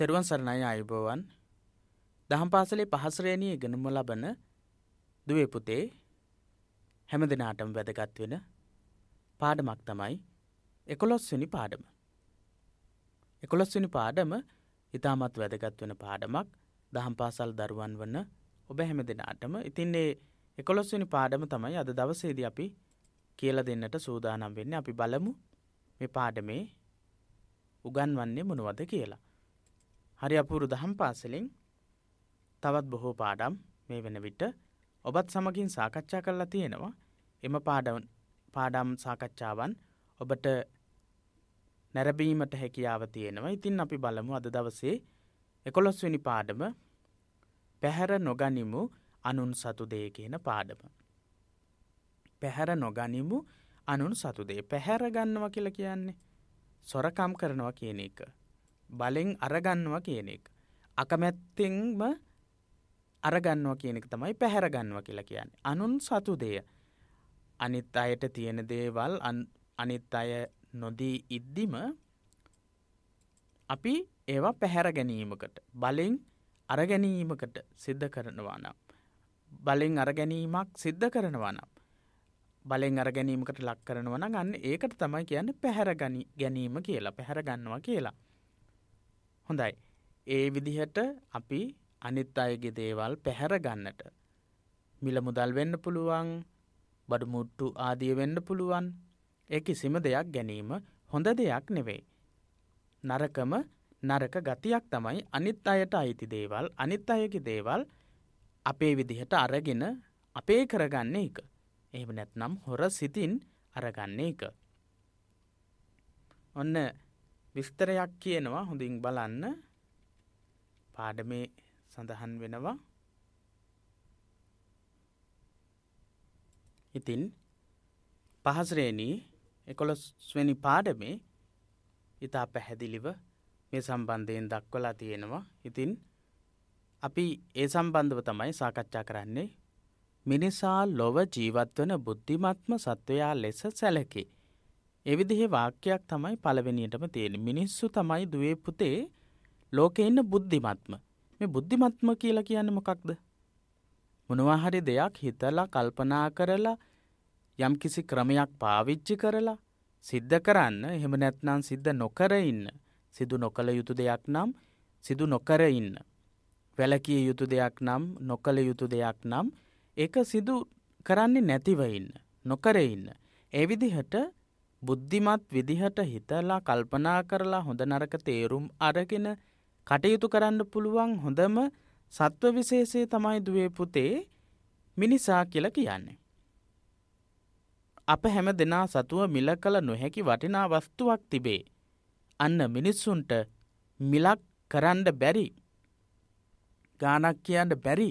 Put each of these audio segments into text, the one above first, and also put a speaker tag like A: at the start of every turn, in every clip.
A: තෙරුවන් සරණයි අයුබෝවන් දහම් පාසලේ පහසරයණී ඉගෙනම ලබන දුවපුතේ හැම දෙනාටම වැදගත් වෙන පාඩමක් තමයි එකොලොස්වනි පාඩම. එකොලොස්වනි පාඩම ඉතාමත් වැදගත් වෙන පාඩමක් දහම් පාසල් දරුවන් වන්න ඔබ හැම දෙනාටම ඉතින්නේ එකොලොස්වනි පාඩම තමයි අද දවසේද අපි කියල දෙන්නට සූදානම් වෙන්න අපි බලමු මේ පාඩමේ උගන්වන්නේ මොනවද කියලා. හරි අපූරු දහම් පාසලින් තවත් බොහෝ පාඩම් මේ වෙන විට ඔබත් සමගින් සාකච්ඡා කරලා තියෙනවා එම පාඩම් සාකච්ඡාවන් ඔබට නැරබීමට හැකියාව තියෙනවා ඉතින් අපි බලමු අද දවසේ එකොළොස්වනි පාඩම පැහැර නොගනිමු අනුන් සතුදේ කියන පාඩම. පැහැර නොගනිමු අනුන් සතුදේ පැහැරගන්නවා කියලා කියන්නේ සොරකම් කරනවා කියන එක. බලෙන් අරගන්නවා කියන එක. අකමැත්තෙන්ම අරගන්නවා කියනෙක තමයි පැහැරගන්නවා කියලා කියන්න. අනුන් සතු දෙය අනිත් අයට තියෙන දේවල් අනිත් අය නොදී ඉද්දිම අපි ඒවා පැහැර ගැනීමකට බලෙන් අරගැනීමකට සිද්ධ කරනවා නම්. බලෙන් අරගැනීමක් සිද්ධ කරනවා නම්. බලෙන් අරගැනීමකට ලක් කරනවන ගන්න ඒකට තමයි කියන්න පැහැර ගැනීම කියලා පැහැරගන්නවා කියලා. හොඳයි. ඒ විදිහට අපි අනිත් අයගේ දේවල් පැහැරගන්නට. මිල මුදල් වෙන්න පුළුවන් බඩමුට්ටු ආදිය වෙන්න පුළුවන් ඒ කිසිම දෙයක් ගැනීම හොඳ දෙයක් නෙවෙයි. නරකම නරක ගතියක් තමයි අනිත් අයට අයිති දේවල් අනිත් අයකි දේවල් අපේ විදිහට අරගෙන අපේ කරගන්නේ එක. එහෙම නැත්නම් හොර සිතින් අරගන්නේ එක. ඔන්න විස්තරයක් කියනවා හොඳින් බලන්න පාඩමේ සඳහන් වෙනවා ඉතින් පහසරේණී එකොළොස්වැනි පාඩමේ ඉතා පැහැදිලිව මේ සම්බන්ධයෙන් දක්වලා තියෙනවා ඉතින් අපි ඒ සම්බන්ධව තමයි සාකච්ඡා කරන්නේ මිනිසා ලොව ජීවත්වන බුද්ධිමත්ම සත්වයා ලෙස සැලකේ. එවිදිහේ වාක්‍යයක් තමයි පළවෙනියටම තියෙන මිනිස්සු තමයි දුවේ පුතේ ලෝකෙ ඉන්න බුද්ධිමත්ම මේ බුද්ධිමත්ම කියලා කියන්න මොකක්ද. මොනවාහරි දෙයක් හිතලා කල්පනා කරලා යම් කිසි ක්‍රමයක් පාවිච්චි කරලා සිද්ධ කරන්න එහෙම නැත්නම් සිද්ධ නොකර ඉන්න සිදු නොකළ යුතු දෙයක් නම් සිදු නොකර ඉන්න. වැලකිය යුතු දෙයක් නම් නොකළ යුතු දෙයක් නම් ඒක සිදු කරන්නේ නැතිව ඉන්න නොකර ඉන්න. ඒ විදිහට බුද්ධිමත් විදිහට හිතලා කල්පනා කරලා හොඳ නරක තේරුම් අරගෙන කටයුතු කරන්න පුළුවන් හොඳම සත්ව විශේෂය තමයි දුවේ පුතේ මිනිසා කියල කියන්නේ. අප හැම දෙනා සතුව මිල කළ නොහැකි වටිනා වස්තුවක් තිබේ. අන්න මිනිස්සුන්ට මිලක් කරන්න බැරි ගානක් කියන්න බැරි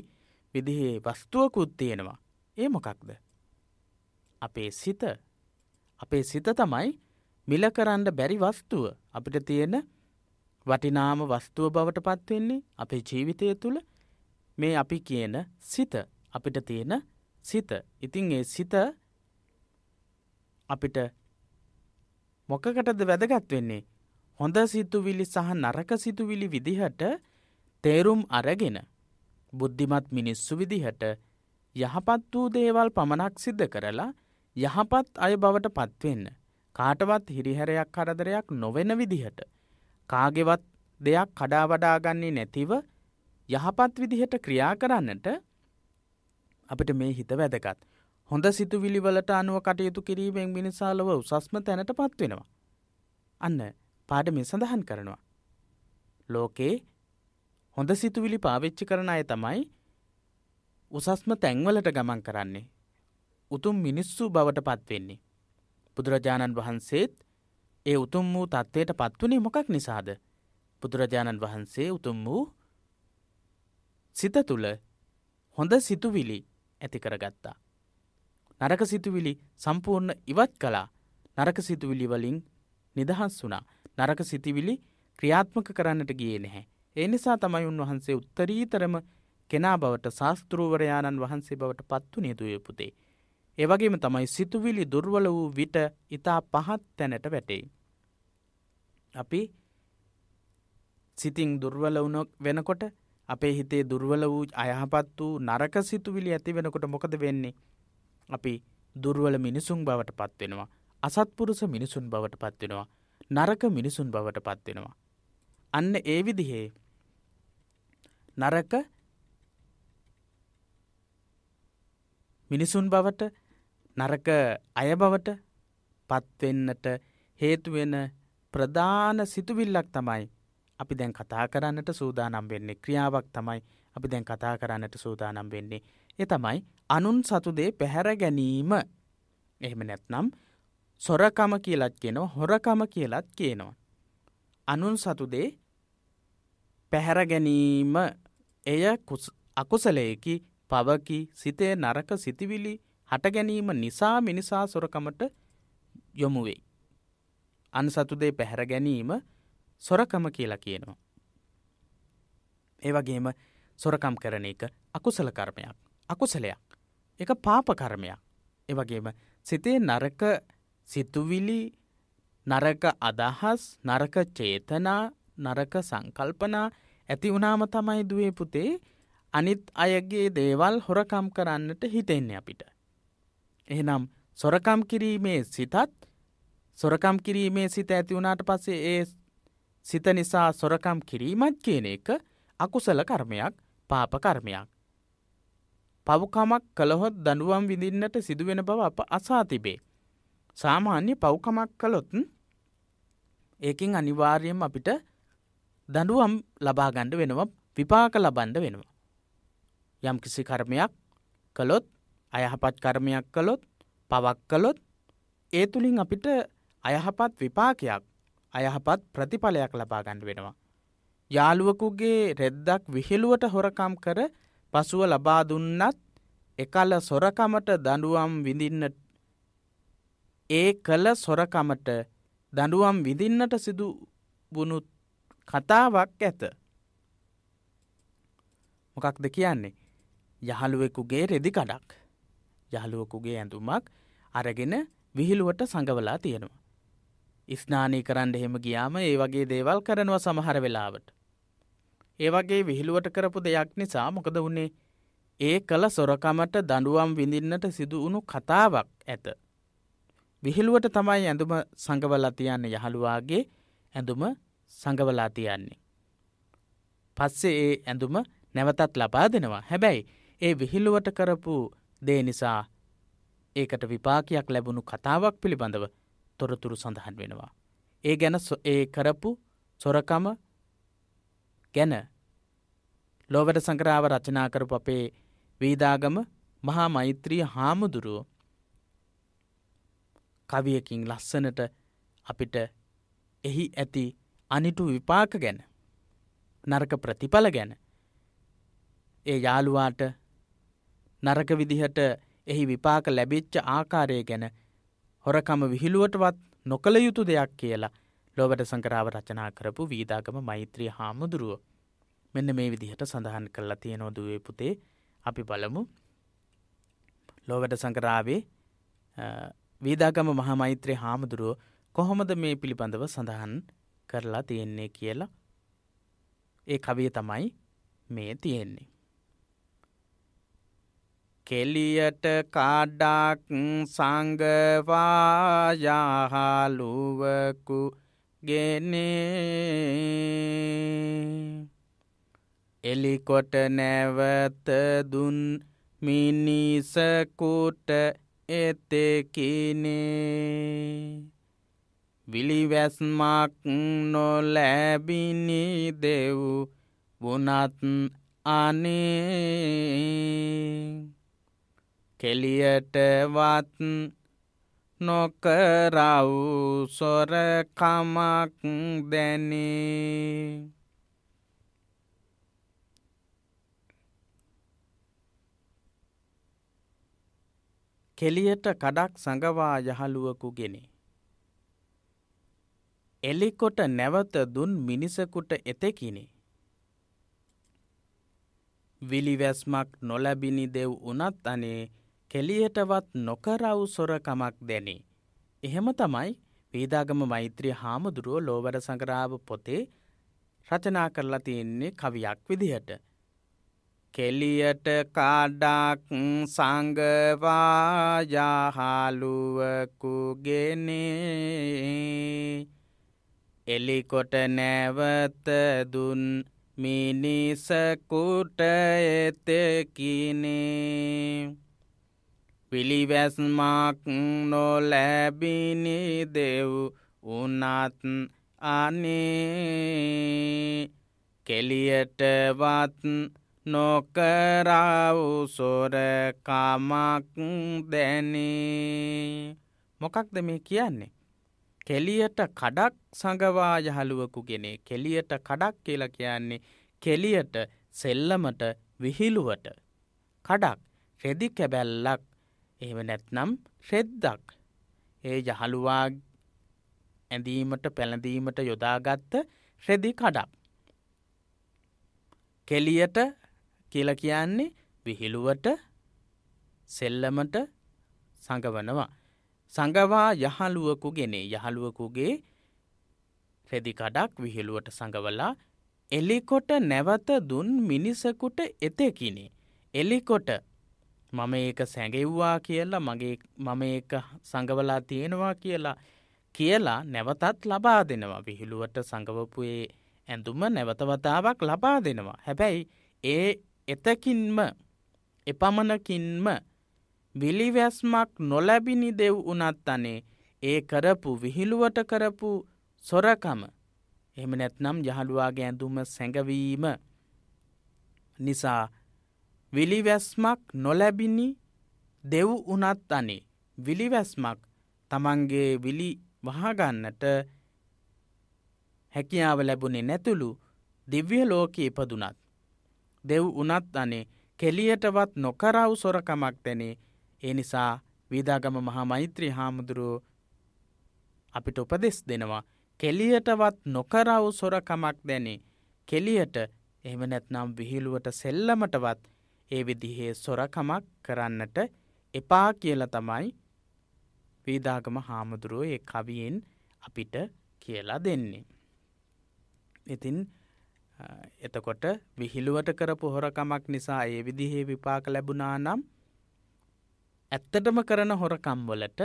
A: විදිහේ වස්තුවකුත් තියෙනවා ඒ මොකක්ද අපේ සිත අපේ සිත තමයි මිල කරන්න බැරි වස්තුව අපිට තියෙන වටිනාම වස්තුව බවට පත්වෙන්නේ අපේ ජීවිතය තුළ මේ අපි කියන සිත අපිට තියෙන සිත ඉතින් ඒ සිත අපිට මොකකටද වැදගත් වෙන්නේ හොඳ සිතුවිලි සහ නරක සිතුවිලි විදිහට තේරුම් අරගෙන බුද්ධිමත් මිනිස්සු විදිහට යහපත් වූ දේවල් පමණක් සිද්ධ කරලා යහපත් අය බවට පත්වෙන්න. කාටවත් හිරිහැරයක් කරදරයක් නොවෙන විදිහට. කාගෙවත් දෙයක් කඩාවඩාගන්නේ නැතිව යහපත් විදිහට ක්‍රියා කරන්නට අපට මේ හිත වැදගත්. හොඳ සිතුවිලිවලට අනුව කටයුතු කිරීමෙන් මිනිසාලව උසස්ම තැනට පත්වෙනවා. අන්න පාඩමින් සඳහන් කරනවා. ලෝකේ හොඳ සිතුවිලි පාවිච්චි කරන අය තමයි උසස්ම තැන්වලට ගමන් කරන්නේ උතුම් මිනිස්සු බවට පත්වෙන්නේ. බුදුරජාණන් වහන්සේත් ඒ උතුම් වූ තත්ත්වයට පත්වනේ මොකක් නිසාද. බුදුරජාණන් වහන්සේ උතුම් වූ සිත තුළ හොඳ සිතුවිලි ඇති කරගත්තා. නරක සිතුවිලි සම්පූර්ණ ඉවත් කලා නරක සිතුවිලි වලින් නිදහස් වුණා නරක සිතිවිලි ක්‍රියාත්මක කරන්නට ගියේ නැහැ. ඒ නිසා තමයි උන්වහන්සේ උත්තරීතරම කෙනා බවට ශාස්තෘූවරයාණන් වහන්සේ බවට පත්තු නියතුය පුතේ. එවගේම තමයි සිතුවිලි දුර්වල වූ විට ඉතා පහත් තැනට වැටෙයි. අපි සිතින් දුර්වල වුණ වෙනකොට අපේ හිතේ දුර්වල වූ අයහපත් වූ නරක සිතුවිලි ඇති වෙනකොට මොකද වෙන්නේ. අපි දුර්වල මිනිසුන් බවට පත්වෙනවා. අසත්පුරුස මිනිසුන් බවට පත්වෙනවා. නරක මිනිසුන් බවට පත්වෙනවා. අන්න ඒ විදිහේ නරක මිනිසුන් බවට නරක අයබවට පත්වෙන්නට හේතුවෙන ප්‍රධාන සිතුවිල්ලක් තමයි අපි දැන් කතා කරන්නට සූදානම් වෙන්නේ ක්‍රියාවක් තමයි අපි දැන් කතා කරන්නට සූදානම් වෙන්නේ. එ තමයි අනුන් සතුදේ පැහැර ගැනීම එහෙම නැත්නම් සොරකම කියලත් කියනවා හොරකම කියලත් කියනවා. අනුන් සතුදේ පැහැර ගැනීම එය අකුසලයකි පවකි සිතේ නරක සිතිවිලි හටගැනීම නිසා මිනිසා සොරකමට යොමු වෙයි. අන්සතුදේ පැහැර ගැනීම සොරකම කියලා කියනවා. ඒවගේම සොරකම් කරන එක අකුසල කර්මයක් අකුසලයක් එක පාපකර්මයක් එවගේම සිතේ නරක සිතුවිලි නරක අදහස් නරක චේතනා නරක සංකල්පනා ඇති වනාම තමයි දුවේ පුතේ අනිත් අයගේ දේවල් හොරකම් කරන්නට හිතෙන්නේ අපිට එහෙනම් සොරකම් කිරීමේ සිතත් සොරකම් කිරීමේ සිත ඇති වුණාට පස්සේ ඒ සිත නිසා සොරකම් කිරීමත් කියන එක අකුසල කර්මයක් පාප කර්මයක්. පවකමක් කළහොත් දඩුවම් විඳින්නට සිදුවෙන බව අප අසා තිබේ. සාමාන්‍ය පව්කමක් කළොත් ඒකින් අනිවාර්යයෙන් අපිට දඩුවම් ලබාගණ්ඩ වෙනවා විපාක ලබන්ඩ වෙනවා. යම් කිසි කර්මයක් කළොත් අයහපත් කර්මයක් කළොත් පවක් කළොත් ඒ තුළින් අපිට අයහපත් විපාකයක් අයහපත් ප්‍රතිඵලයක් ලබාගන්න වෙනවා. යාළුවකුගේ රෙද්දක් විහිළුවට හොරකම් කර පසුව ලබා දුන්නත් එකල සොරකමට දඩුවම් විඳින්න ඒ කළ සොරකමට දඩුවම් විඳින්නට සිදු වුණු කතාවක් ඇත. මොකක්ද කියන්නේ යහළුවෙකුගේ රෙදිකඩක්. යහළුවකුගේ ඇඳුමක් අරගෙන විහිළුවට සඟවලා තියෙනවා. ඉස්නානී කරන්න එහෙම ගියාම ඒ වගේ දේවල් කරනවා සමහර වෙලාවට. ඒ වගේ විහිළුවට කරපු දෙයක් නිසා මොකද වුණේ ඒ කළ සොරකමට දඩුවම් විඳින්නට සිදුවුණු කතාවක් ඇත. විහිළුවට තමයි ඇඳුම සඟවලා තියන්න යහළුවාගේ ඇඳුම සඟවලා තියන්නේ. පස්සේ ඒ ඇඳුම නැවතත් ලබා දෙනවා හැබැයි ඒ විහිළුවට කරපු දේ නිසා ඒකට විපාකයක් ලැබුණු කතාවක් පිළිබඳව තොරතුරු සඳහන් වෙනවා. ඒ ගැන ඒ කරපු සොරකම ගැන ලෝවට සංකරාව රචනා කරපු අපේ වීදාගම මහා මෛත්‍රිය හාමුදුරුව කවියකින් ලස්සනට අපිට එහි ඇති අනිටු විපාක ගැන නරක ප්‍රතිඵල ගැන ඒ යාළුවාට නරක විදිහට එහි විපාක ලැබිච්ච ආකාරය ගැන හොරකම විහිළුවටවත් නොකළ යුතු දෙයක් කියලා ලොවට සංකරාව රචනා කරපු වීදාගම මෛත්‍රී හාමුදුරුව. මෙන්න මේ විදිහට සඳහන් කරලා තියෙනොදුවේ පුතේ අපි බලමු ලොවට සංකරාවේ වීදාගම මහමෛත්‍රය හාමුදුරුව කොහොමද මේ පිළිබඳව සඳහන් කරලා තියෙන්නේ කියලා ඒ කවිය තමයි මේ තියෙන්නේ. කෙලියට කාඩක් සංගවායාහාලුවකු ගෙනේ එලිකොට නැවත දුන් මිනිසකුට එතෙකිනේ විලිවැස්මක් නොලැබිනි දෙව් වුනත් අනේ කෙලියටවත් නොකරව් සොරකමක් දැනේ කෙලියට කඩක් සඟවා යහළුවකු ගෙනෙ. එලිකොට නැවත දුන් මිනිසකුට එතෙකිනි. විලිවැස්මක් නොලැබිනි දෙව් උනත් අනේ කෙලියටවත් නොකරව් සොරකමක් දැනේ. එහෙම තමයි වේදාගම මෛත්‍රී හාමුදුරුව ලෝවර සඟරාව පොතේ රචනා කරලා තියෙන්නේ කවියක් විදිහට. කෙලියට කාඩක් සංගවාජහාලුවකුගෙනේ එලිකොට නැවත දුන් මිනිසකුට එතෙකිනේ පිළිවැස්මක් නොලැබිනි දෙව් උනත් අනේ කෙලියටවත් නොකරවු සොරකමක් දැනේ මොකක්ද මේ කියන්නේ කෙලියට කඩක් සඟවා යහළුවකු ගෙනේ කෙලියට කඩක් කියලා කියන්නේ කෙලියට සෙල්ලමට විහිළුවට කඩක් රෙදි කැබැල්ලක් එහෙම නැත්නම් ශ්‍රෙද්දක් ඒ යහළුවා ඇඳීමට පැළඳීමට යොදාගත්ත ශ්‍රෙදි කඩක්. කෙලියට කියල කියන්නේ විහිළුවට සෙල්ලමට සඟවනවා. සඟවා යහළුවකු ගෙනේ යහළුවකුගේ ශ්‍රෙදිකඩක් විහිළුවට සඟවලා එලිකොට නැවත දුන් මිනිසකුට එතෙකිනේ. එලිකොට මම ඒක සැඟෙව්වා කියලා මගේ මම ඒක සඟවලා තියෙනවා කියලා කියලා නැවතත් ලබා දෙනවා විහිළුවට සඟවපුයේ ඇඳුම නැවතවතාවක් ලබා දෙනවා. හැබැයි ඒ එතකින්ම එපමණකින්ම විලිවැස්මක් නොලැබිනි දෙව් උනත් අනේ ඒ කරපු විහිළුවට කරපු සොරකම එහෙම නැත්නම් යහළුවාගේ ඇඳුම සැඟවීම නිසා විලිවැස්මක් නොලැබිනි දෙව් උනත් අනේ විලිවැස්මක් තමන්ගේ විලි වහගන්නට හැකියාව ලැබුණේ නැතුළු දිව්‍ය ලෝක ඉපදුනත්. දෙව් උනත් අනේ කෙලියටවත් නොකරව් සොරකමක් තැනේ ඒ නිසා වීදාගම මහා මෛත්‍රී හාමුදුරුව අපිට උපදෙස් දෙනවා කෙලියටවත් නොකරව් සොරකමක් දැනේ කෙලියට එහමනැත්නම් විහිළුවට සෙල්ලමටවත් ඒ විදිහේ සොරකමක් කරන්නට එපා කියල තමයි වීදාගම හාමුදුරුව ඒ කවියෙන් අපිට කියලා දෙන්නේ. ඉතින් එතකොට විහිළුවට කරපු හොරකමක් නිසා ඒ විදිහේ විපාක ලැබුණා නම් ඇත්තටම කරන හොරකම්වලට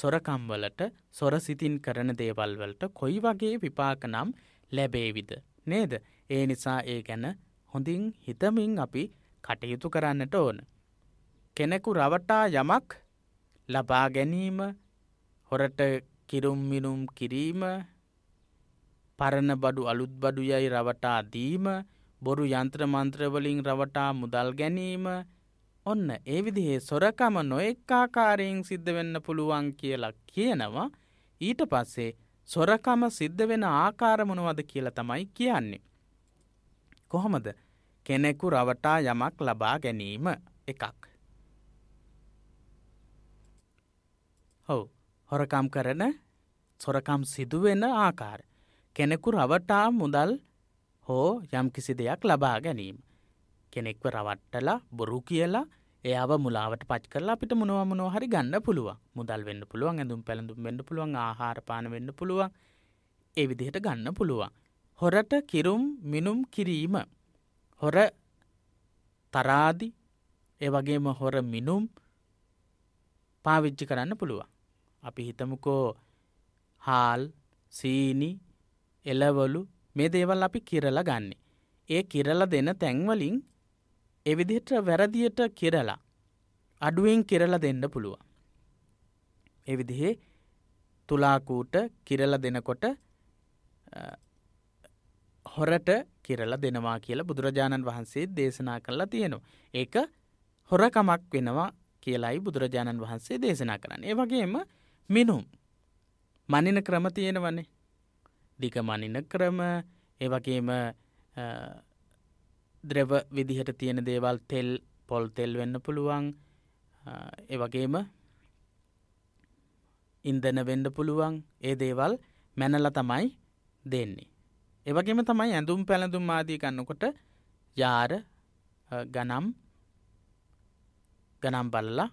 A: සොරකම්වලට සොර සිතින් කරන දේවල්වලට කොයි වගේ විපාක නම් ලැබේවිද. නේද ඒ නිසා ඒ ගැන හොඳින් හිතමින් අපි කටයුතු කරන්නට ඕන. කෙනෙකු රවටා යමක් ලබා ගැනීම හොරට කිරුම්මිනුම් කිරීම පරණ බඩු අලුත් බඩු යයි රවටා දීම බොරු යන්ත්‍රමන්ත්‍රවලින් රවටා මුදල් ගැනීම ඔන්න ඒ විදිහේ සොරකම නොඑක්කාකාරයෙන් සිද්ධ වෙන්න පුළුවන් කියලා කියනවා ඊට පස්සේ සොරකම සිද්ධ වෙන ආකාරමනුවද කියලා තමයි කියන්නේ. කොහොමද කෙනෙකු රවටා යමක් ලබා ගැනීම එකක්. හෝ හොරකම් කරන සොරකම් සිදුවෙන ආකාර කෙනෙකු රවටා මුදල් හෝ යම්කිසි දෙයක් ලබා ගැනීම. කෙනෙක්ව රවට්ටලා බොරු කියලා ඒව මුලාවට පච් කරලා අපිට මොනුවමනෝ හරි ගන්න පුළුව මුදල් වෙන්න පුළුවන් ඇඳුම් පැළඳුම් වෙන්න පුළුවන් ආහාර පාන වෙන්න පුළුවන් ඒ විදිහට ගන්න පුළුවන්. හොරට කිරුම් මිනුම් කිරීම හොර තරාදි ඒවගේම හොර මිනුම් පාවිච්චි කරන්න පුළුවන්. අපි හිතමුකෝ හාල් සීනි එලවලු මේ දේවල් අපි කිරලා ගන්න. ඒ කිරල දෙන තැන්වලින් එවිදිට වැරදියට කිරලා අඩුවෙන් කිරල දෙන්න පුළුවන්. එවිදිහේ තුලාකූට කිරල දෙනකොට හොරට කිරලා දෙනවා කියලා බුදුරජාණන් වහන්සේ දේශනා කරලා තියෙනවා. ඒක හොරකමක් වෙනවා කියලායි බුදුරජාණන් වහන්සේ දේශනා කරන්න. ඒ වගේම මිනුම් මනින ක්‍රම තියෙනවන්නේ. දිග මනින ක්‍රම ඒවගේම ද්‍රව විදිහට තියෙන දේවල් තෙල් පොල් තෙල් වෙන්න පුළුවන් ඒවගේම ඉන්දන වෙන්ඩ පුළුවන් ඒ දේවල් මැනල තමයි දෙන්නේ. එවගේම තමයි ඇඳුම් පැළඳුම් ආදී ගන්නකොට යාර ගනම් ගනම් බලලා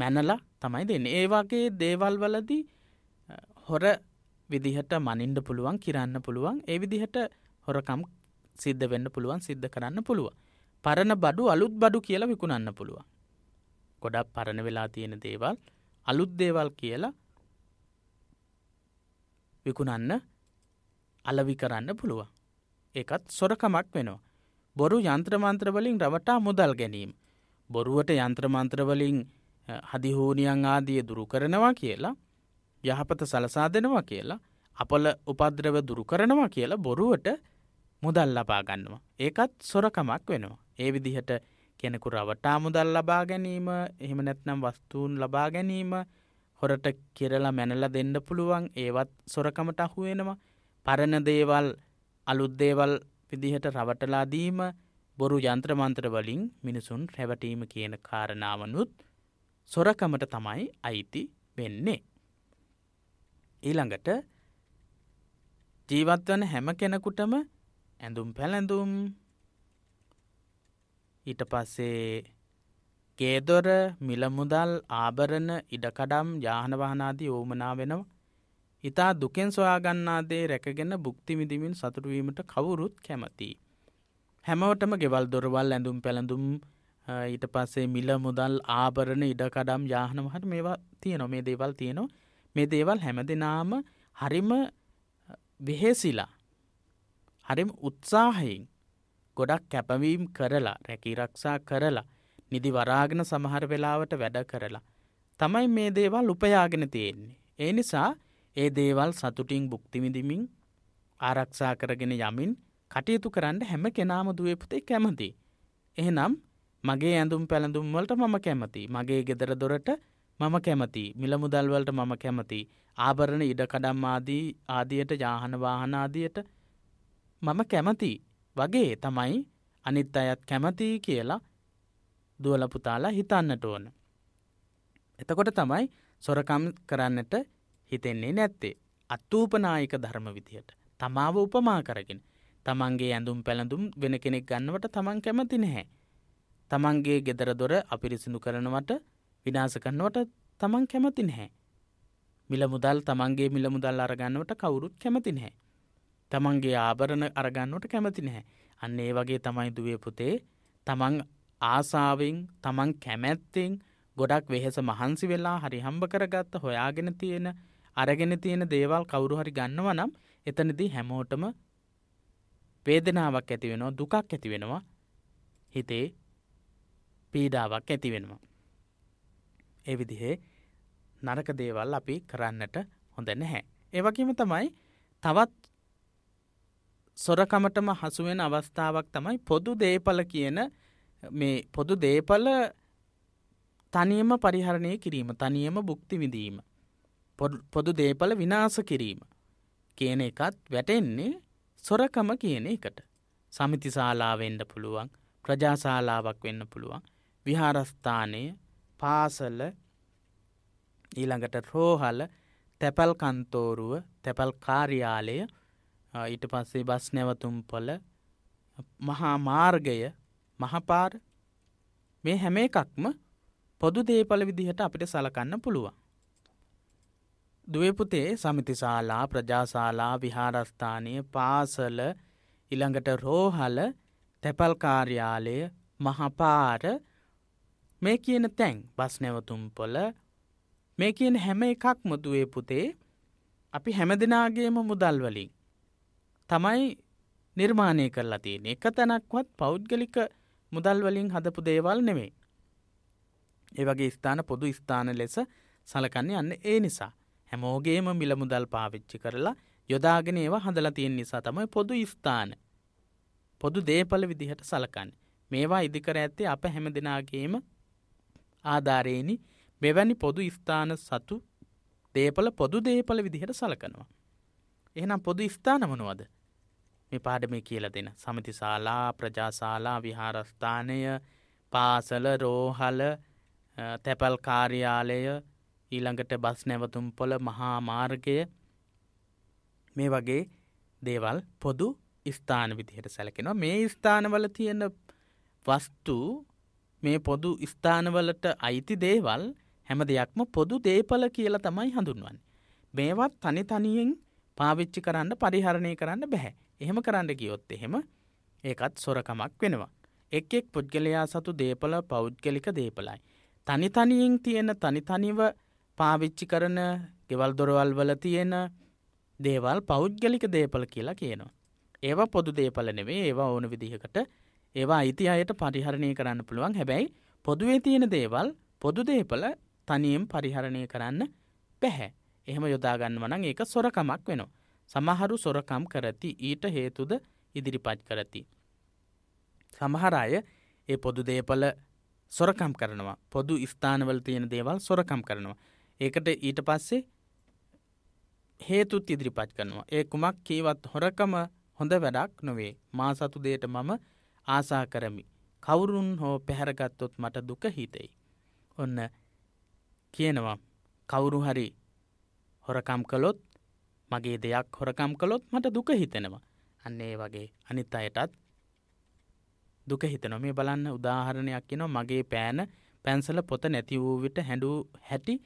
A: මැනලා තමයි දෙන්න. ඒවාගේ දේවල් වලදී හොර විදිහට මනින්ඩ පුළුවන් කිරන්න පුළුවන් ඒ විදිහට හොරකම් සිද්ධ වෙන්න පුළුවන් සිද්ධ කරන්න පුළුව. පරණ බඩු අලුත් බඩු කියලා විකුණන්න පුළුවන්. ගොඩක් පරණ වෙලා තියෙන දේවල් අලුත් දේවල් කියලා විකුණන්න අලවි කරන්න පුළුවන්. ඒකත් සොරකමක් වෙනවා. බොරු යන්ත්‍රමන්ත්‍රවලින් රවටා මුදල් ගැනීම. බොරුවට යන්ත්‍රමන්ත්‍රවලින් හදිහූනියන් ආදිය දුරු කරනවා කියලා යහපත සලසා දෙනවා කියලා අපල උපද්‍රව දුරු කරනවා කියලා බොරුවට මුදල් ලබා ගන්නවා. ඒකත් සොරකමක් වෙනවා. ඒ විදිහට කෙනෙකු රවටා මුදල් ලබා ගැනීම එහෙම නැත්නම් වස්තුූන් ලබා ගැනීම හොරට කෙරලා මැනල දෙන්න පුළුවන් ඒවත් සොරකමට අහුවෙනවා පරණ දේවල් අලුත් දේවල් විදිහට රවටලා දීම බොරු යන්ත්‍රමන්ත්‍ර වලින් මිනිසුන් රැවටීම කියන කාරණාවනුත් සොරකමට තමයි අයිති වෙන්නේ. ඊළඟට ජීවත්වන හැම කෙනෙකුටම ඇඳුම් පැළඳුම් ඊට පස්සේ ගේදොර මිලමුදල් ආභරණ ඉඩකඩම් යානවාහනාදී ඕමනා වෙනවා ඉතා දුකෙන් සොයාගන්නා දේ රැකගෙන බුක්තිමිදිමින් සතුටුවීමට කවුරුත් කැමති. හැමවටම ගෙවල් දොරවල් ඇඳුම් පැළඳුම් ඊට පස්සේ මිල මුදල් ආභරණ ඉඩකඩම් යාහනමහට මේවා තියනො මේ දේවල් තියනවා මේ දේවල් හැම දෙනාම හරිම වෙහෙසිලා හරිම උත්සාහයෙන් ගොඩක් කැපවීම් කරලා රැකිරක්ෂා කරලා නිදි වරාගෙන සමහර වෙලාවට වැඩ කරලා. තමයි මේ දේවල් උපයාගෙන තියෙන්නේ. ඒ නිසා ඒ දේවල් සතුටින් බුක්තිමිදිමින් ආරක්ෂා කරගෙන යමින් කටයුතු කරන්න හැම කෙනාම දුවපුතේ කැමති. එහෙනම් මගේ ඇඳුම් පැළඳුම්වලට මම කැමති. මගේ ගෙදර දොරට මම කැමති. මිලමුදල්වලට මම කැමති. ආභරණ ඉඩකඩම් ආදී ආදියට ජාහනවාහනාදියට මම කැමති වගේ තමයි අනිත් අයත් කැමති කියලා දුවලපුතාලා හිතන්නට ඕන. එතකොට තමයි සොරකම් කරන්නට හිතෙන්නේ නැත්තේ. අත්තූපනායක ධර්ම විදියට. තමාව උපමා කරගෙන. තමන්ගේ ඇඳුම් පැළඳුම් වෙන කෙනෙක් ගන්නවට තමන් කැමති නැහැ. තමන්ගේ ගෙදර දොර අපිරිසිදු කරනවට විනාස කරන්නවට තමන් කැමති නැහැ. මිල මුදල් තමන්ගේ මිල මුදල් අරගන්නවට කවුරුත් කැමති නැහැ. තමන්ගේ ආභරණ අරගන්නවට කැමති නැහැ. අන්න ඒ වගේ තමයි දුවේ පුතේ තමන් ආසාාවෙන් තමන් කැමැත්තෙන් ගොඩක් වෙහෙස මහන්සි වෙලා හරි හම්බ කරගත්ත හොයාගෙන තියෙන අරගෙන තියෙන දේවල් කවුරු හරි ගන්නව නම් එතනදී හැමෝටම වේදනාවක් ඇති වෙනවා දුකක් ඇති වෙනවා හිතේ පීඩාවක් ඇති වෙනවා. ඒ විදිහේ නරක දේවල් අපි කරන්නට හොඳ නැහැ. ඒවගේම තමයි තවත් සොරකමටම හසුවෙන් අවස්ථාවක් තමයි පොදු දේපල කියන මේ පොදු දේපල තනියම පරිහරණය කිරීම තනියම බුක්ති විඳීම. පොදු දේපල විනාස කිරීම කියන එකත් වැටෙන්නේ සොරකම කියන එකට. සමිති ශාලාවෙන්ඩ පුළුවන් ප්‍රජාශාලාවක් වෙන්න පුළුවන් විහාරස්ථානය පාසල ඊළඟට රෝහල තැපැල් කන්තෝරුව තැපැල් කාර්යාලය ඊට පස්සේ බස් නැවතුම් පොල මහා මාර්ගය මහපාර මේ හැම එකක්ම පොදු දේපල විදිහට අපිට සලකන්න පුළුවන්. දුවපුතේ සමිතිශාලා ප්‍රජාශාලා විහාරස්ථානය පාසල ඉළඟට රෝහල තැපල්කාර්යාලය මහපාර මේ කියන තැන් බස් නැවතුම් පොල මේ කියන හැම එකක්ම දුවේ පුතේ අපි හැම දෙනාගේම මුදල්වලින් තමයි නිර්මාණය කරලා තියෙන එක තැනක්වත් පෞද්ගලික මුදල්වලින් හදපු දේවල් නෙමේ. ඒවගේ ස්ථාන පොදු ස්ථාන ලෙස සලකන්නේ යන්න ඒ නිසා. හැමෝගේම මිලමුදල් පාවිච්චි කරලා යොදාගෙන ඒවා හඳලා තියෙන් නිසා තමයි පොදු ස්ථාන පොදු දේපල විදිහට සලකන්න මේවා ඉදිකර ඇත්තේ අප හැම දෙනාගේම ආධාරයනි මෙවැනි පොදු ස්ථාන සතු දේපල පොදු දේපල විදිහට සලකනවා එහෙනම් පොදු ස්ථානමනුවද මේ පාඩමේ කියල දෙන සමතිශාලා ප්‍රජාශාලා විහාරස්ථානය පාසල රෝහල තැපල් කාර්යාලය ඊළඟට බස් නැවතුම් පොළ මහා මාර්ගය මේ වගේ දේවල් පොදු ස්ථාන විදිහට සැලකෙනවා මේ ස්ථානවල තියෙන වස්තු මේ පොදු ස්ථානවලට අයිති දේවල් හැම දෙයක්ම පොදු දේපල කියලා තමයි හඳුන්වන්. මේවත් තනි තනියෙන් පාවිච්චි කරන්න පරිහරණය කරන්න බැහැ. එහෙම කරන්න ගියොත් එහෙම ඒකත් සොරකමක් වෙනවා. එක් එක් පුද්ගලයා සතු දේපල පෞද්ගලික දේපලයි. තනි තනියෙන් තියෙන තනි තනිව පාවිච්චි කරන ගෙවල් දොරවල් වල තියෙන දේවල් පෞද්ගලික දේපල කියලා කියනවා. ඒවා පොදු දේපල නෙවේ ඒවා ඕන විදිහකට ඒවා අයිති අයට පරිහරණය කරන්න පුළුවන් හැබැයි පොදුවේ තියෙන දේවල් පොදු දේපල තනියෙන් පරිහරණය කරන්න පැහැ. එහෙම යොදාගන්නවනං ඒක සොරකමක් වෙනවා. සමහරු සොරකම් කරති ඊට හේතුද ඉදිරිපත් කරති. සමහර අය ඒ පොදු දේපල සොරකම් කරනවා පොදු ස්ථානවල තියෙන දේවල් සොරකම් කරනවා ඒකට ඊට පස්සේ හේතුත් ඉදිරිපත් කරනවා. ඒ කුමක් කීවත් හොරකම හොඳ වැඩක් නොවේ. මා සතු දෙයට මම ආසා කරමි. කවුරුන් හෝ පැහැරගත්තොත් මට දුක හිතෙයි. ඔන්න කියනවා කවුරු හරි හොරකම් කළොත් මගේ දෙයක් හොරකම් කළොත් මට දුක හිතෙනවා. අන්නේ වගේ අනිත් අයටත් දුක හිතනො මේ බලන්න උදාහරණයක් කියනවා මගේ පෑන පැන්සල පොත නැති වූ විට හැඩු හැටි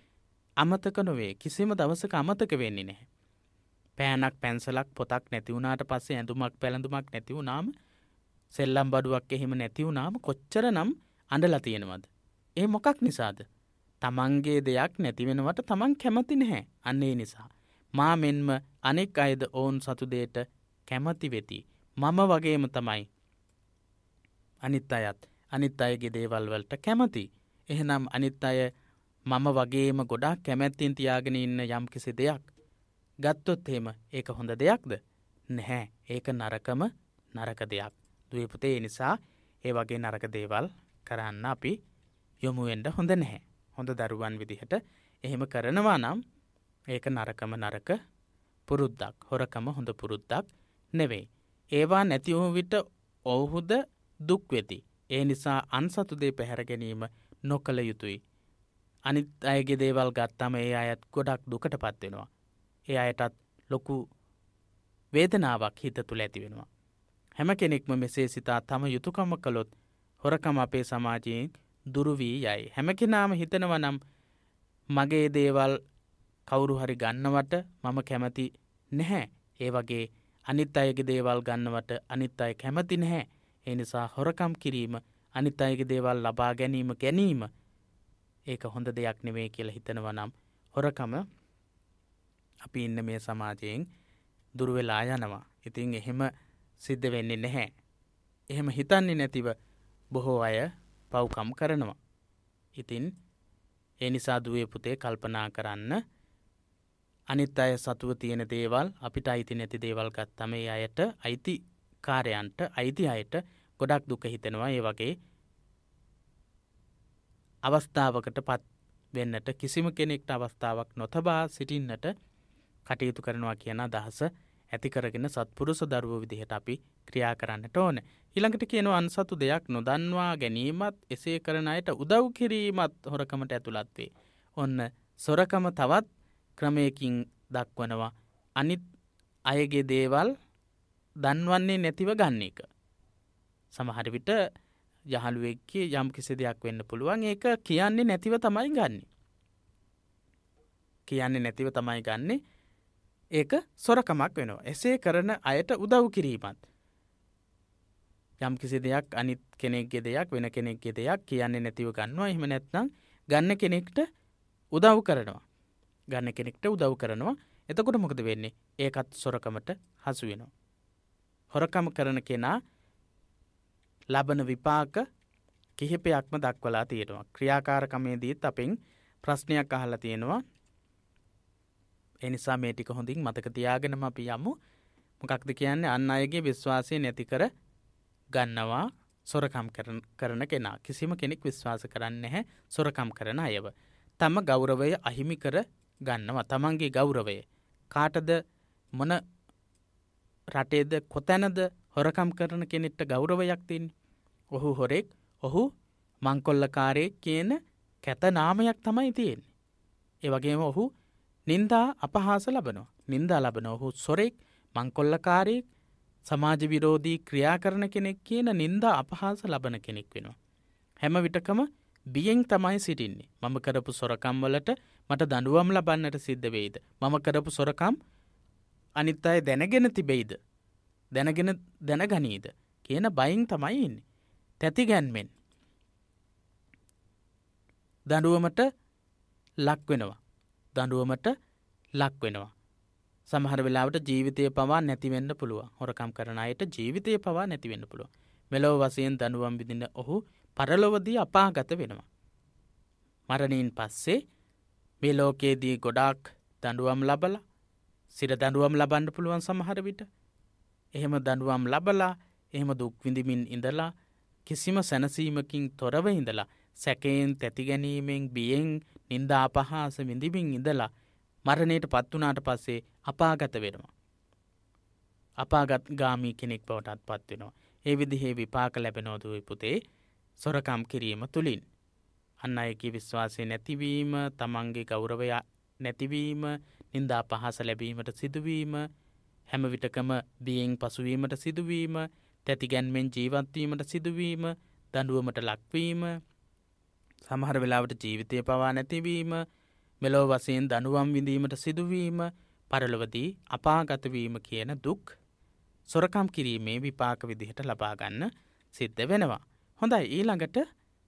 A: අමතක නොවේ කිසිම දවසක අමතක වෙන්නේ නැහැ. පෑනක් පැන්සලක් පොතක් නැතිවුණට පස්සේ ඇඳුමක් පැළඳුමක් නැතිවුණාම සෙල්ලම් බඩුවක් එහෙම නැතිවුණාම කොච්චර නම් අඩලා තියෙනවද. ඒ මොකක් නිසාද. තමන්ගේ දෙයක් නැතිවෙනවට තමන් කැමති නැහැ අන්නේ නිසා. මා මෙන්ම අනෙක් අයද ඔවුන් සතුදේට කැමති වෙති. මම වගේම තමයි. අනිත් අයත් අනිත් අයගේ දේවල්වලට කැමති. එහෙනම් අනිත් අය මම වගේම ගොඩක් කැමැත්තින් තියාගෙන ඉන්න යම්කිසි දෙයක්. ගත්තොත් එහෙම ඒක හොඳ දෙයක්ද. නැහැ ඒක නරකම නරක දෙයක්. දවපුතේ නිසා ඒ වගේ නරක දේවල් කරන්න අපි යොමුුවෙන්ට හොඳ නැහැ. හොඳ දරුවන් විදිහට එහෙම කරනවා නම් ඒක නරකම නරක පුරුද්දක් හොරකම හොඳ පුරුද්දක් නෙවෙයි. ඒවා නැතිවූ විට ඔවුහුද දුක්වෙති. ඒ නිසා අන්සතුදේ පැහැරගැනීම නොකළ යුතුයි. අනිත් අයගේ දේවල් ගත්තම ඒ අයත් ගොඩක් දුකට පත්වෙනවා. ඒ අයටත් ලොකු වේදනාවක් හිත තුළ ඇතිවෙනවා. හැම කෙනෙක්ම මෙසේ සිතා තම යුතුකම කළොත් හොරකම අපේ සමාජයෙන් දුරුවී යයි. හැම කෙනාම හිතනව නම් මගේ දේවල් කවුරු හරි ගන්නවට මම කැමති නැහැ. ඒ වගේ අනිත් අයගේ දේවල් ගන්නවට අනිත් අය කැමති නැහැ. ඒ නිසා හොරකම් කිරීම අනිත් අයගේ දේවල් ලබා ගැනීම ගැනීම ඒක හොඳ දෙයක් නෙවේ කියල හිතනව නම් හොරකම අපි ඉන්න මේ සමාජයෙන් දුරවෙලා යනවා. ඉතින් එහෙම සිද්ධ වෙන්නේ නැහැ. එහෙම හිතන්නේ නැතිව බොහෝ අය පව්කම් කරනවා. ඉතින් ඒ නිසා දුවේ පුතේ කල්පනා කරන්න අනිත් අය සතුව තියෙන දේවල් අපිට අයිති නැති දේවල් ගත්තම ඒ අයට අයිති කාරයන්ට අයිති අයට ගොඩක් දුක හිතෙනවා ඒ වගේ අවස්ථාවකට පත් වෙන්නට කිසිම කෙනෙක්ට අවස්ථාවක් නොතබා සිටින්නට කටයුතු කරනවා කියන අදහස ඇතිකරගෙන සත්පුරුස දරුව විදිහට අපි ක්‍රියා කරන්නට ඕන. ඉළඟට කියනු අන්සතු දෙයක් නොදන්වා ගැනීමත් එසේ කරන අයට උදව් කිරීමත් හොරකමට ඇතුළත්වේ. ඔන්න සොරකම තවත් ක්‍රමයකින් දක්වනවා අනිත් අයගේ දේවල් දන්වන්නේ නැතිව ගන්න එක. සමහරවිට යහළුවෙක්කේ යම් කිසි දෙයක් වෙන්න පුළුවන් ඒක කියන්නේ නැතිව තමයි ගන්න. කියන්නේ නැතිව තමයි ගන්නේ ඒක සොරකමක් වෙනවා. එසේ කරන අයට උදව් කිරීමත්. යම් කිසි දෙයක් අනිත් කෙනෙක්ගෙ දෙයක් වෙන කෙනෙක්ගෙ දෙයක් කියන්නේ නැතිව ගන්නවා එහම නැත්නම් ගන්න කෙනෙක්ට උදව් කරනවා. ගන්න කෙනෙක්ට උදව් කරනවා එතකොට මොකද වෙන්නේ ඒකත් සොරකමට හසු වෙනවා. හොරකම කරන කෙනා ලබන විපාක කිහිපයක්ම දක්වලා තියෙනවා. ක්‍රියාකාරකමේදීත් අපෙන් ප්‍රශ්නයක් අහලා තියෙනවා. එනිසා මේ ටික හොඳින් මතක තියාගෙනම අපි යමු. මොකක්ද කියන්නේ අන් අයගේ විශ්වාසය නැති කර ගන්නවා සොරකම් කරන කෙනා. කිසිම කෙනෙක් විශ්වාස කරන්න නැහැ සොරකම් කරන අයව. තම ගෞරවය අහිමි කර ගන්නවා. තමන්ගේ ගෞරවය. කාටද මොන රටේද කොතැනද හොරකම් කරන කෙනෙක්ට ගෞරවයක් තින් ඔහු හොරෙක් ඔහු මංකොල්ලකාරයෙක් කියන කැත නාමයක් තමයි තියෙන්. ඒවගේම ඔහු නින්දා අපහාස ලබනෝ නින්දා ලබන ඔහු සොරෙක් මංකොල්ලකාරයෙක් සමාජ විරෝධී ක්‍රියා කරන කෙනෙක් කියන නින්දා අපහාස ලබන කෙනෙක් වෙනවා. හැම විටකම බියෙන් තමයි සිටින්නේ මම කරපු සොරකම්වලට මට දඩුවම් ලබන්නට සිද්ධ වෙයිද. මම කරපු සොරකම් අනිත් අය දැනගෙන තිබෙයිද. දැනගෙන දැනගනීද කියන බයින් තමයින්න. තැතිගැන්මෙන් දඩුවමට ලක්වෙනවා දඩුවමට ලක්වෙනවා සමහර වෙලාට ජීවිතය පවා නැතිවෙන්න පුළුව හොරකම් කරන අයට ජීවිතය පවා නැතිවෙන්න පුළුව මෙලොව වසයෙන් දනුවම් විදින්න ඔහු පරලොවදී අපාගත වෙනවා මරණීන් පස්සේ මේ ලෝකයේදී ගොඩාක් දඩුවම් ලබල සිර දඩුවම් ලබන්න පුළුවන් සමහර විට එහෙම දඩුවම් ලබලා එහෙම දුක්විඳමින් ඉඳලා කිසිම සැනසීමකින් තොරව ඉඳලා සැකයෙන් තැතිගැනීමෙන් බියෙන් නින්දා අපහාස විඳිමින් ඉඳලා මරණයට පත්වනාට පස්සේ අපාගත වෙනවා. අපාගත් ගාමී කෙනෙක් බවටත් පත්වෙනවා. ඒ විදිහේ විපාක ලැබෙනෝදුවයි පුතේ සොරකම් කිරීම තුළින්. අන්න අයකි විශ්වාසය නැතිවීම තමන්ගේ ගෞරවය නැතිවීම නින්දා පහස ලැබීමට සිදුවීම හැම විටකම බියෙන් පසුවීමට සිදුවීම තැතිගැන්මෙන් ජීවත්වීමට සිදුවීම දඩුවමට ලක්වීම සමහර වෙලාවට ජීවිතය පවා නැතිවීම මෙලෝ වසයෙන් දනුවම් විඳීමට සිදුවීම පරලොවදී අපාගතවීම කියන දුක් සොරකම් කිරීමේ විපාක විදිහට ලබාගන්න සිද්ධ වෙනවා. හොඳයි ඊළඟට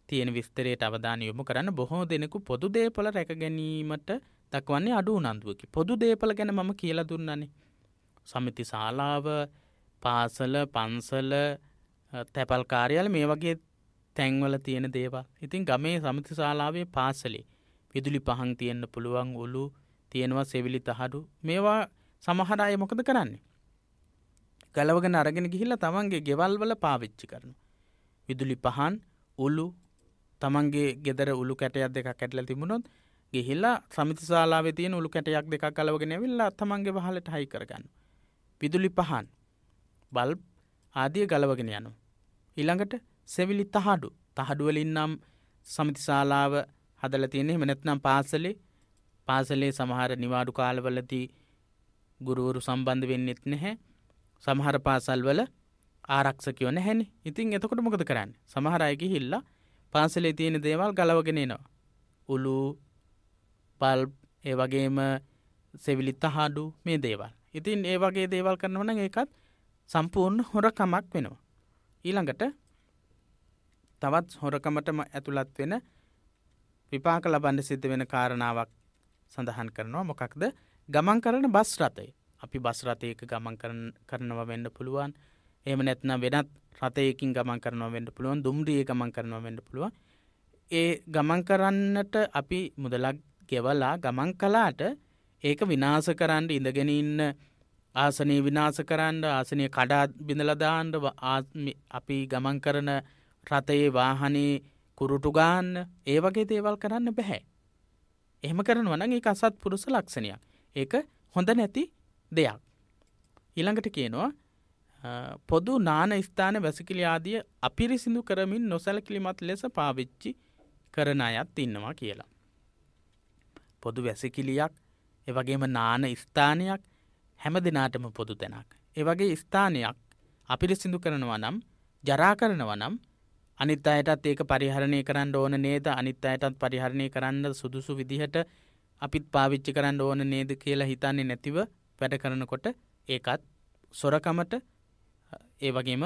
A: තියෙන විස්තරයට අවධාන යොමු කරන්න බොහෝ දෙනෙකු පොදු දේපල රැකගැනීමට දක්වන්නේ අඩු උනන්දුවකි. පොදු දේපල ගැන මම කියලා දුන්නන්නේ. සමිති ශාලාව පාසල පන්සල තැපල් කාරයාල මේ වගේ තැන්වල තියෙන දේවල් ඉතින් ගමේ සමති ශාලාවේ පාසලේ විදුලි පහන් තියෙන්න්න පුළුවන් ඔලු තියෙනවා සෙවිලි තහඩු මේවා සමහර අය මොකද කරන්නේ. ගලවගෙන අරගෙන ගිහිල්ල තමන්ගේ ගෙවල්වල පාවිච්චි කරනු. විදුලි පහන් ඔලු තමන්ගේ ගෙදර උළු කැටයක් දෙක කැටල තිබුණොත් ගිහිල්ලා සමති ශාලාව තිය උළු කැටයක් දෙක කලවගෙන වෙල්ලා තමන්ගේ වහලට හයි කරගන්න. විදුලි පහන් බල්බ් ආදිය ගලවගෙන යනු. ඉළඟට සෙවිලි තහඩු තහඩුවලින් නම් සමිතිශාලාව හදල තියෙනෙ මෙනැත්නම් පාසලේ පාසලේ සමහර නිවාඩු කාලවලදී ගුරුවරු සම්බන්ධ වෙන්නෙත් නැහැ සමහර පාසල් වල ආරක්ෂකයෝ නැහැනි ඉතින් එතකොට මොකද කරන්න සමහර අයකි හිල්ලා පාසලේ තියෙන දේවල් ගලවගෙනනවා. උළු පල්ප් ඒ වගේම සෙවිලිත් අහාඩු මේ දේවල්. ඉතින් ඒ වගේ දේවල් කරනවන ඒකත් සම්පූර්ණ හොරකමක් වෙනවා. ඊළඟට තවත් හොරකමටම ඇතුළත් වෙන විපාක ලබන්න සිද්ධ වෙන කාරණාවක් සඳහන් කරනවා මොකක්ද ගමන් කරන බස් රථය අපි බස් රථයක ගමන් කරනවා වෙන්න පුළුවන් එම නැත්න වෙනත් රථයකින් ගමන් කරනවා වෙන්න පුළුවන් දුම්රිය ගමන් කරනවා වෙන්න පුළුවන් ඒ ගමන් කරන්නට අපි මුදලක් ගෙවලා ගමන් කලාට ඒක විනාස කරන්න ඉඳගෙන ඉන්න ආසනය විනාස කරන්න ආසනය කඩා බිඳලදාන්ඩ අපි ගමන් කරන රථයේ වාහනේ කුරුටු ගාන්න ඒ වගේ දේවල් කරන්න බැහැ. එහෙම කරනවන ඒ අසත් පුරුස ලක්ෂණයක් ඒක හොඳ නැති දෙයක්. ඉළඟට කියනවා පොදු නාන ස්ථාන වැසකිලියාදිය අපිරිසිදු කරමින් නොසැලකිලිමත් ලෙස පාවිච්චි කරන අයත් ඉන්නවා කියලා. පොදු වැසකිලියක් එවගේම නාන ස්ථානයක් හැම දෙනාටම පොදු තැනක්. ඒවගේ ස්ථානයක් අපිරිසිදු කරනවා නම් ජරා කරනවා නම් අනිත් අයටත් ඒක පරිහරණය කරන්න ඕන නේද අනිත් අයටත් පරිහරණය කරන්න සුදුසු විදිහට අපිත් පාවිච්චි කරන්න ඕන නේද කියලා හිතන්නේ නැතිව වැඩ කරනකොට ඒකත් සොරකමට ඒ වගේම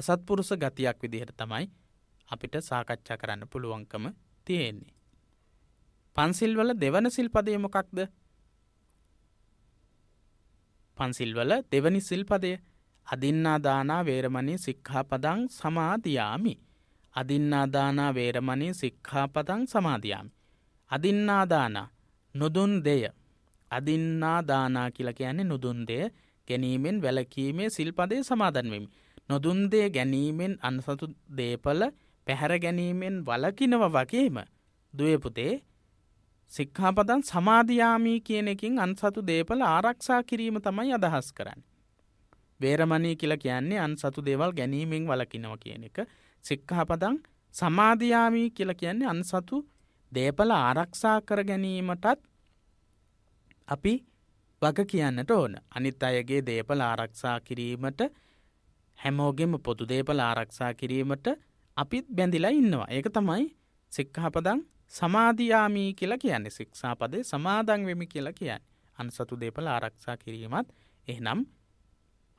A: අසත්පුරුස ගතියක් විදිහට තමයි අපිට සාකච්ඡා කරන්න පුළුවන්කම තියෙන්නේ. පන්සිල්වල දෙවන සිල්පදය මොකක්ද පන්සිල්වල දෙවනි සිල්පදය අදින්නාදානා වේරමණී සික්ඛාපදං සමාදියාමි. අදින්නාදානා වේරමණී සික්ඛාපදං සමාදියාමි. අදින්නාදාන නොදුන් දෙය. අදින්නාදානා කියලා කියන්නේ නොදුන් දෙය ගැනීමෙන් වැලකීමේ සිල්පදේ සමාදන් වෙමි. නොදුන් දෙය ගැනීමෙන් අන්සතු දේපල පැහැර ගැනීමෙන් වලකිනව වගේම දුවපුතේ සික්හාපදන් සමාධයාමී කියන එකින් අන්සතු දේපල ආරක්ෂා කිරීම තමයි අදහස් කරන්න. වේරමණී කියලා කියන්නේ අන්සතු දේවල් ගැනීමෙන් වලකිනව කියන එක සික්හාපදන් සමාධයාමී කියලා කියන්නේ අන්සතු දේපල ආරක්ෂා කර ගැනීමටත් අපි වග කියන්නට ඕන අනිත් අයගේ දේපල ආරක්ෂා කිරීමට හැමෝගෙම පොතු දේපල ආරක්ෂා කිරීමට අපිත් බැඳිලා ඉන්නවා ඒක තමයි සික්හපදන් සමාධයාමී කියලා කියන්නේ ශික්ෂාපදේ සමාදං වෙමි කියලා කියන්න අන්සතු දේපල ආරක්ෂා කිරීමත් එහනම්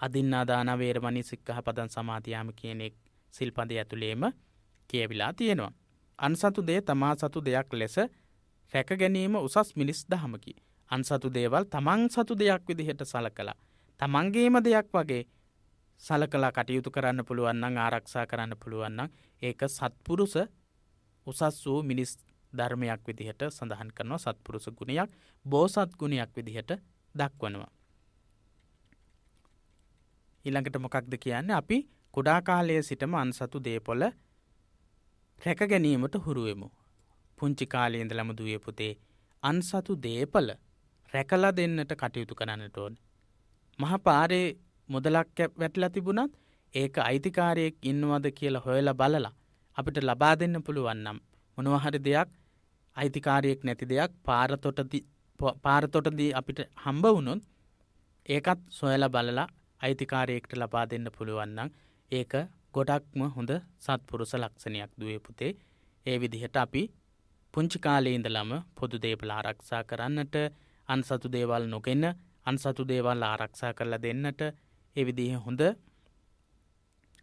A: අධින්නාදාන වේරමණී සික්කහපදන් සමාධයාම කියනෙක් සිල්පද ඇතුළේම කියවිලා තියෙනවා. අන්සතු දේ තමා සතු දෙයක් ලෙස රැක ගැනීම උසස් මිනිස් දහමකි. අන්සතු දේවල් තමන් සතු දෙයක් විදිහට සල කලා. තමන්ගේම දෙයක් වගේ සලකලා කටයුතු කරන්න පුළුවන්න ආරක්ෂා කරන්න පුළුවන්න ඒක සත්පුරුස උසස් වූ මිනිස් ධර්මයක් විදිහට සඳහන් කරනවා සත්පුරුස ගුණයක් බෝසත් ගුණයක් විදිහට දක්වනවා. ඉළඟට මොකක්ද කියන්න අපි කුඩා කාලය සිටම අන්සතු දේපොල රැකගැනීමට හුරුවමු. පුංචි කාලයේඳලම දුවේ පුතේ අන්සතු දේපල රැකලා දෙන්නට කටයුතු කරන්නට ඕන. මහ පාරේ මුදලක් වැටලා තිබුණත් ඒක අයිතිකාරයෙක් ඉන්නවද කියලා හොයලා බලලා අපිට ලබා දෙන්න පුළුවන්නම් මොනවහරි දෙයක් අයිතිකාරයෙක් නැති දෙයක් පාරතොටදී අපිට හම්බ වුණොත් ඒකත් සොයල බලලා අයිතිකාරයෙක්ට ලබා දෙන්න පුළුවන්නම් ඒක ගොඩක්ම හොඳ සත්පුරුස ලක්ෂණයක් දුවේ පුතේ ඒ විදිහට අපි පුංචිකාලේඉඳලම පොදු දේපල ආරක්ෂා කරන්නට අන්සතු දේවල් නොකෙන්න අන්සතු දේවල් ආරක්ෂා කරලා දෙන්නට එවිදිහ හොඳ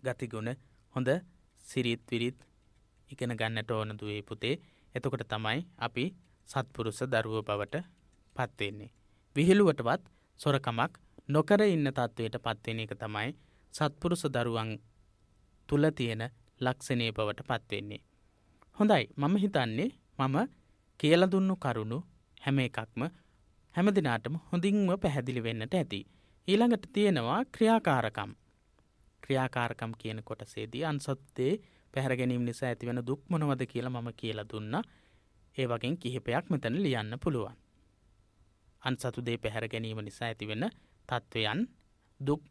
A: ගතිගුණ හොඳ සිරිත් විරිත් ඉගෙන ගන්නට ඕන දුවේ පුතේ එතකොට තමයි අපි සත්පුරුස දරුව බවට පත්වෙන්නේ. විහිළුවටවත් සොරකමක් නොකර ඉන්න තත්ත්වයට පත්වෙන එක තමයි සත්පුරුස දරුවන් තුළ තියෙන ලක්ෂණය බවට පත්වෙන්නේ. හොඳයි මම හිතන්නේ මම කියල දුන්නු කරුණු හැම එකක්ම හැමදිනාටම හොඳින්ම පැහැදිලි වෙන්නට ඇති. ඊළඟට තියෙනවා ක්‍රියාකාරකම්. ක්‍රියාකාරකම් කියන කොටසේදී අන්සොත්තේ පැහැරගැනීම් නිසා ඇතිවෙන දුක් මොනවද කියලා මම කියලා දුන්න ඒ වගෙන් කිහිපයක් මෙතන ලියන්න පුළුවන්. අන් සතුදේ පැහැර ගැනීම නිසා ඇතිවෙන තත්ත්වයන් දුක්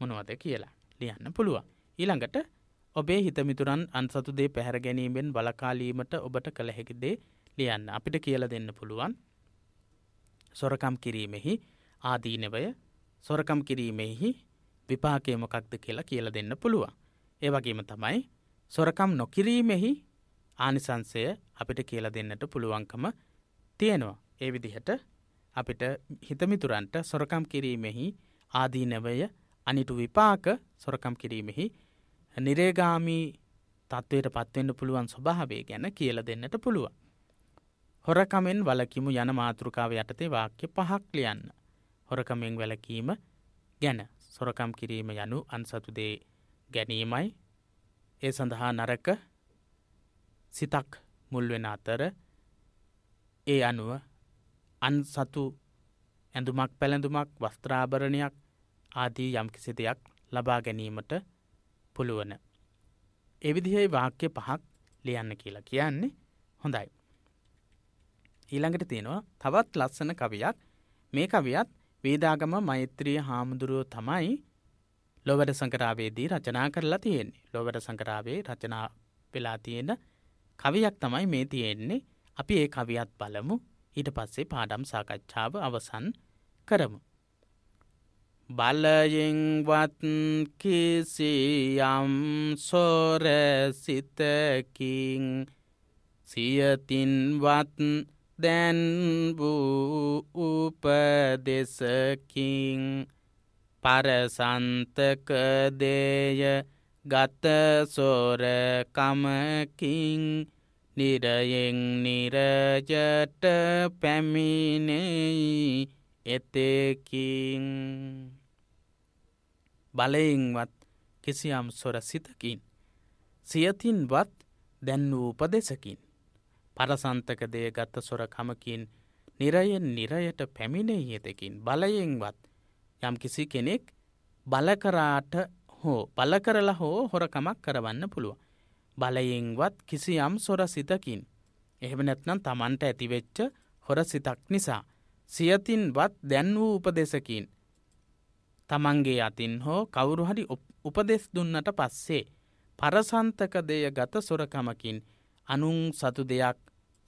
A: මොනවද කියලා ලියන්න පුළුවන්. ඊළඟට ඔබේ හිතමිතුරන් අන්සතුදේ පැහැර ගැනීමෙන් බලකාලීමට ඔබට කළ හැකිදේ ලියන්න අපිට කියල දෙන්න පුළුවන් සොරකම් කිරීමෙහි ආදීනවය සොරකම් කිරීමෙහි විපාකයමකක්ද කියලා කියල දෙන්න පුළුවන්. ඒ වගේම තමයි සොරකම් නොකිරීමෙහි ආනිසංසය අපිට කියල දෙන්නට පුළුවන්කම තියෙනවා. ඒ විදිහට අපිට හිතමිතුරන්ට සොරකම් කිරීමෙහි ආදීනවය අනිටු විපාක සොරකම් කිරීමෙහි නිරේගාමී තත්ත්වයට පත්වෙන්න්න පුළුවන් ස්වභාවේ ගැන කියල දෙන්නට පුළුවන්. හොරකමෙන් වලකිමු යන මාතෘකාව යටතේ වාක්‍ය පහක් ලියන්න. හොරකමෙන් වැලකීම ගැන සොරකම් කිරීම යනු අන්සතුදේ ගැනීමයි ඒ සඳහා නරක සිතක් මුල්වෙන අතර ඒ අනුව අන් සතු ඇඳුමක් පැළඳුමක් වස්ත්‍රාභරණයක් ආදී යම්කිසි දෙයක් ලබා ගැනීමට පුළුවන. එවිදිහයි වාක්‍ය පහක් ලියන්න කියලා කියන්නේ හොඳයි. ඊළඟට තියෙනවා තවත් ලස්සන කවියක් මේ කවියත් වේදාගම මෛත්‍රිය හාමුදුරුවෝ තමයි ලොවට සංකරාවේදී රචනා කරලා තියෙන්නේ ලොවට සංකරාවේ රචනා වෙලා තියෙන කවියක් තමයි මේ තියෙන්නේ අපි ඒ කවියත් බලමු ඊට පස්සේ පාඩම් සාකච්ඡාව අවසන් කරමු. බලයිෙන්වත් කිසියම් සොරසිතකින් සියතින්වත් දැන්බූ උපදෙසකින් පරසන්තක දේය ගත සෝරකමකින් නිරයෙන් නිරජට පැමිණෙයි එතෙකින් බලයින්වත් කිසියම් සොර සිතකින් සියතින්වත් දැන් වූප දෙසකින් පරසන්තක දේ ගත්ත සොරකමකින් නිරයෙන් නිරයට පැමිණෙහි එතකින් බලයෙන්වත් යම්කිසි කෙනෙක් බලකරාට හෝ බලකරලා හෝ හොරකමක් කරවන්න පුළුව. බලයෙන්වත් කිසියම් සොර සිතකින්. එහෙම නැත්නම් තමන්ට ඇතිවෙච්ච හොර සිතක් නිසා. සියතින්වත් දැන් වූ උපදෙසකින්. තමන්ගේ අතින් හෝ කවුරුහරි උපදෙස් දුන්නට පස්සේ. පරසන්තක දෙය ගත සොරකමකින් අනුන් සතු දෙයක්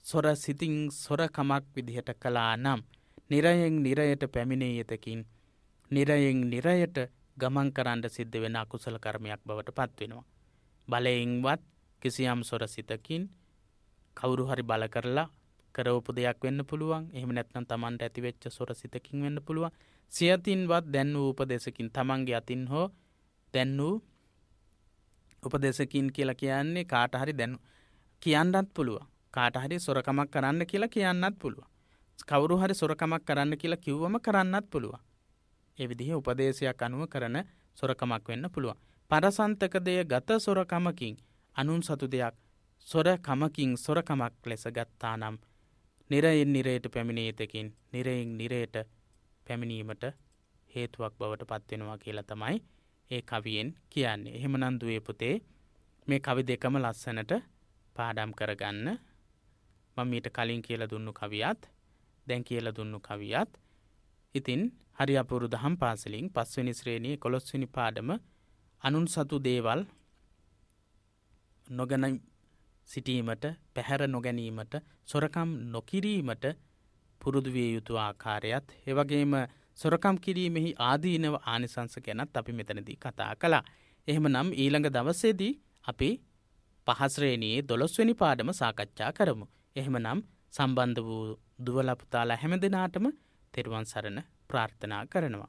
A: සොර සිතිං සොරකමක් විදිහට කලා නම් නිරයෙන් නිරයට පැමිණේ යතකින් නිරයෙන් නිරයට ගමන් කරන්න සිද්ධ වෙන අකුසල කර්මයක් බවට පත්වෙනවා. බලයින්වත් කිසියම් සොර සිතකින් කවුරු හරි බල කරලා කරවපු දෙයක් වෙන්න පුළුවන් එහම නැත්නම් තමන්ට ඇතිවෙච්ච සොර සිතකින් වෙන්න පුළුවන් සියතින්වත් දැන් වූ උපදෙසකින් තමන්ගේ අතින් හෝ දැන් වූ උපදෙසකින් කියලා කියන්නේ කාටහරි දැන් කියන්නත් පුළුවන් කාටහරි සොරකමක් කරන්න කියලා කියන්නත් පුළුවන් කවුරු හරි සොරකමක් කරන්න කියලා කිව්වම කරන්නත් පුළුවන් එවිදිහ උපදේශයක් අනුව කරන සොරකමක් වෙන්න පුළුවන්. පරසන්තකදය ගත සොරකමකින් අනුන් සතු දෙයක් සොරකමකින් සොරකමක් ලෙස ගත්තා නම් නිරයෙන් නිරයට පැමිණේතකින් නිරයෙන් නිරයට පැමිණීමට හේතුවක් බවට පත්වෙනවා කියලා තමයි ඒ කවියෙන් කියන්නේ එහෙම නන්දුවේ පුතේ මේ කවි දෙකම ලස්සනට පාඩම් කරගන්න මම මීට කලින් කියලා දුන්නු කවියත් දැන් කියලා දුන්නු කවියත් ඉතින් හරි අපුරු දහම් පාසලින් පස්වනි ශ්‍රේණී කොළොස්වනි පාඩම අනුන් සතු දේවල් නොගැන සිටීමට පැහැර නොගැනීමට සොරකම් නොකිරීමට පුරුදුවිය යුතු ආකාරයත් එවගේම සොරකම් කිරීමෙහි ආදීනව ආනිසංස ගැනත් අපි මෙතනදී කතා කලා. එහෙම නම් ඊළඟ දවසේදී අපි පහස්ශ්‍රේණයේ දොළොස්වනි පාඩම සාකච්ඡා කරමු. එහෙම නම් සම්බන්ධ වූ දුවලපුතාලා හැම දෙනාටම තෙරුවන් සරණ ප්‍රාර්ථනා කරනවා.